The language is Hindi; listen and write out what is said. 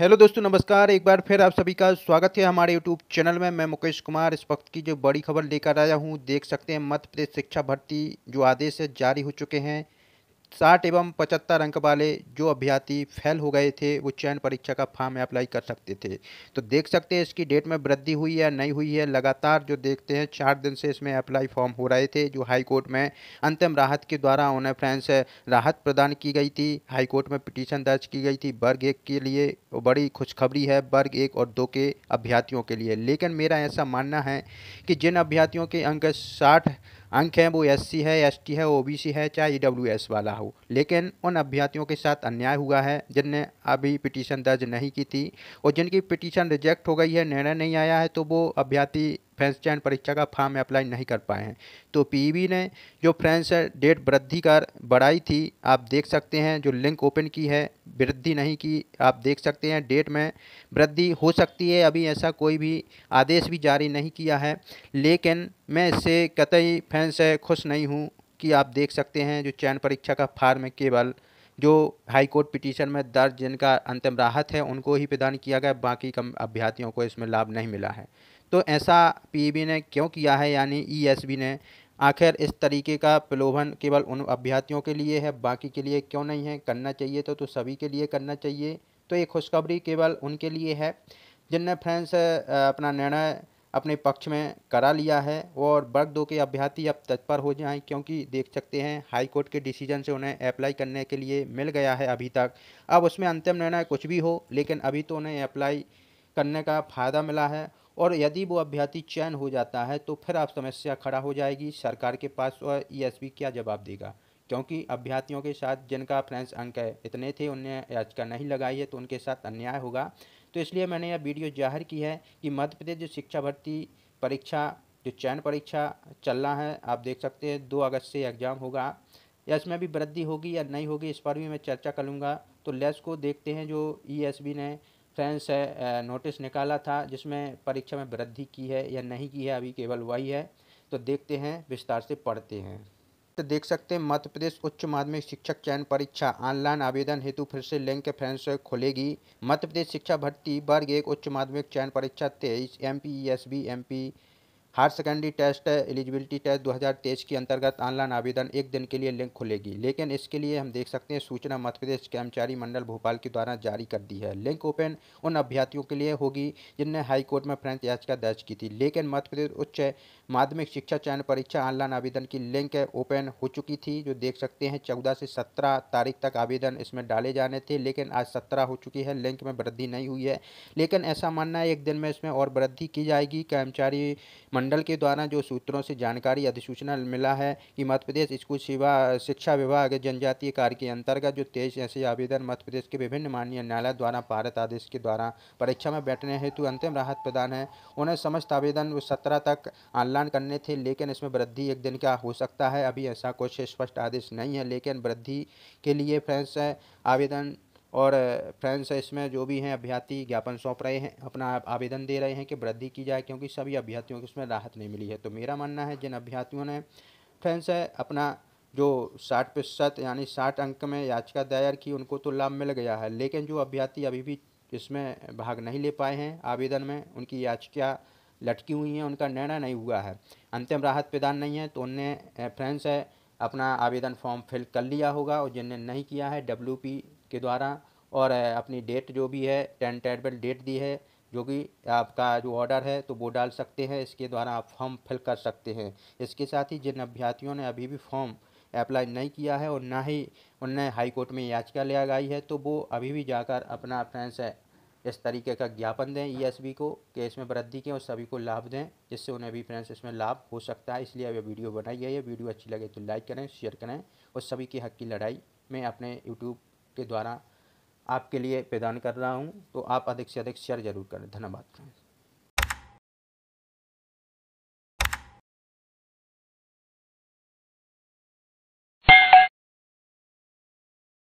हेलो दोस्तों नमस्कार एक बार फिर आप सभी का स्वागत है हमारे यूट्यूब चैनल में मैं मुकेश कुमार इस वक्त की जो बड़ी खबर लेकर आया हूं देख सकते हैं मध्य प्रदेश शिक्षा भर्ती जो आदेश है जारी हो चुके हैं साठ एवं पचहत्तर अंक वाले जो अभ्यर्थी फेल हो गए थे वो चयन परीक्षा का फॉर्म अप्लाई कर सकते थे तो देख सकते हैं इसकी डेट में वृद्धि हुई है नहीं हुई है लगातार जो देखते हैं चार दिन से इसमें अप्लाई फॉर्म हो रहे थे जो हाई कोर्ट में अंतिम राहत के द्वारा उन्हें फ्रेंड्स राहत प्रदान की गई थी हाई कोर्ट में पिटीशन दर्ज की गई थी वर्ग एक के लिए बड़ी खुशखबरी है वर्ग एक और दो के अभ्यर्थियों के लिए लेकिन मेरा ऐसा मानना है कि जिन अभ्यर्थियों के अंक साठ अंक हैं वो एस है एस है ओ है चाहे ई e वाला हो लेकिन उन अभ्यर्थियों के साथ अन्याय हुआ है जिनने अभी पिटीशन दर्ज नहीं की थी और जिनकी पिटीशन रिजेक्ट हो गई है निर्णय नहीं आया है तो वो अभ्यर्थी फ्रेंस चयन परीक्षा का फॉर्म अप्लाई नहीं कर पाए हैं तो पीईबी ने जो फ्रेंस डेट वृद्धि कर बढ़ाई थी आप देख सकते हैं जो लिंक ओपन की है वृद्धि नहीं की आप देख सकते हैं डेट में वृद्धि हो सकती है अभी ऐसा कोई भी आदेश भी जारी नहीं किया है लेकिन मैं इससे कतई फैंस से खुश नहीं हूँ कि आप देख सकते हैं जो चयन परीक्षा का फार्म है केवल जो हाईकोर्ट पिटीशन में दर्ज जिनका अंतिम राहत है उनको ही प्रदान किया गया बाकी कम अभ्यर्थियों को इसमें लाभ नहीं मिला है तो ऐसा पी e ने क्यों किया है यानी ईएसबी e ने आखिर इस तरीके का प्रलोभन केवल उन अभ्यर्थियों के लिए है बाकी के लिए क्यों नहीं है करना चाहिए तो तो सभी के लिए करना चाहिए तो ये खुशखबरी केवल उनके लिए है जिनने फ्रेंड्स अपना निर्णय अपने पक्ष में करा लिया है और वर्ग दो के अभ्यर्थी अब तत्पर हो जाएं क्योंकि देख सकते हैं हाई कोर्ट के डिसीजन से उन्हें अप्लाई करने के लिए मिल गया है अभी तक अब उसमें अंतिम निर्णय कुछ भी हो लेकिन अभी तो उन्हें अप्लाई करने का फ़ायदा मिला है और यदि वो अभ्यर्थी चयन हो जाता है तो फिर आप समस्या खड़ा हो जाएगी सरकार के पास और ईएसबी e क्या जवाब देगा क्योंकि अभ्यर्थियों के साथ जिनका फ्रेंड्स अंक है इतने थे उनने याचिका नहीं लगाई है तो उनके साथ अन्याय होगा तो इसलिए मैंने यह वीडियो जाहिर की है कि मध्य प्रदेश जो शिक्षा भर्ती परीक्षा जो चयन परीक्षा चल रहा है आप देख सकते हैं दो अगस्त से एग्ज़ाम होगा या इसमें भी वृद्धि होगी या नहीं होगी इस पर भी मैं चर्चा करूँगा तो लेस को देखते हैं जो ई e ने फैंस है नोटिस निकाला था जिसमें परीक्षा में वृद्धि की है या नहीं की है अभी केवल वही है तो देखते हैं विस्तार से पढ़ते हैं तो देख सकते हैं मध्य प्रदेश उच्च माध्यमिक शिक्षक चयन परीक्षा ऑनलाइन आवेदन हेतु फिर से लिंक फ्रेंड्स eh, खुलेगी मध्य प्रदेश शिक्षा भर्ती वर्ग एक उच्च माध्यमिक चयन परीक्षा तेईस M P S B M P higher secondary test eligibility test 2023 के अंतर्गत ऑनलाइन आवेदन एक दिन के लिए लिंक खुलेगी लेकिन इसके लिए हम देख सकते हैं सूचना मध्य प्रदेश कर्मचारी मंडल भोपाल के द्वारा जारी कर दी है लिंक ओपन उन अभ्यर्थियों के लिए होगी जिनने हाईकोर्ट में फ्रेंच याचिका दर्ज की थी लेकिन मध्य प्रदेश उच्च माध्यमिक शिक्षा चयन परीक्षा ऑनलाइन आवेदन की लिंक ओपन हो चुकी थी जो देख सकते हैं चौदह से सत्रह तारीख तक आवेदन इसमें डाले जाने थे लेकिन आज सत्रह हो चुकी है लिंक में वृद्धि नहीं हुई है लेकिन ऐसा मानना है एक दिन में इसमें और वृद्धि की जाएगी कर्मचारी मंडल के द्वारा जो सूत्रों से जानकारी अधिसूचना मिला है कि मध्य प्रदेश स्कूल सेवा शिक्षा विभाग जनजातीय कार्य के अंतर्गत जो तेईस ऐसे आवेदन मध्य प्रदेश के विभिन्न माननीय न्यायालय द्वारा पारित आदेश के द्वारा परीक्षा में बैठने हेतु अंतिम राहत प्रदान है उन्हें समस्त आवेदन सत्रह तक ऑनलाइन करने थे लेकिन इसमें वृद्धि एक दिन का हो सकता है अभी ऐसा कुछ स्पष्ट आदेश नहीं है लेकिन वृद्धि के लिए फ्रेंड्स आवेदन और फ्रेंड्स इसमें जो भी हैं अभ्यर्थी ज्ञापन सौंप रहे हैं अपना आवेदन दे रहे हैं कि वृद्धि की जाए क्योंकि सभी अभ्यर्थियों को इसमें राहत नहीं मिली है तो मेरा मानना है जिन अभ्यर्थियों ने फ्रेंड्स अपना जो साठ प्रतिशत यानी साठ अंक में याचिका दायर की उनको तो लाभ मिल गया है लेकिन जो अभ्यर्थी अभी भी इसमें भाग नहीं ले पाए हैं आवेदन में उनकी याचिका लटकी हुई हैं उनका निर्णय नहीं हुआ है अंतिम राहत प्रदान नहीं है तो उनने फ्रेंड्स अपना आवेदन फॉर्म फिल कर लिया होगा और जिनने नहीं किया है डब्ल्यू के द्वारा और अपनी डेट जो भी है टेबल डेट दी है जो कि आपका जो ऑर्डर है तो वो डाल सकते हैं इसके द्वारा आप फॉर्म फिल कर सकते हैं इसके साथ ही जिन अभ्यर्थियों ने अभी भी फॉर्म अप्लाई नहीं किया है और ना ही उनने हाई कोर्ट में याचिका ले आई है तो वो अभी भी जाकर अपना फ्रेंड्स है इस तरीके का ज्ञापन दें ई e को कि इसमें वृद्धि के और सभी को लाभ दें जिससे उन्हें भी फ्रेंड्स इसमें लाभ हो सकता है इसलिए अभी वीडियो बनाई गई है वीडियो अच्छी लगे तो लाइक करें शेयर करें और सभी के हक की लड़ाई में अपने यूट्यूब के द्वारा आपके लिए प्रदान कर रहा हूँ तो आप अधिक से अधिक शेयर जरूर करें धन्यवाद फ्रेंड्स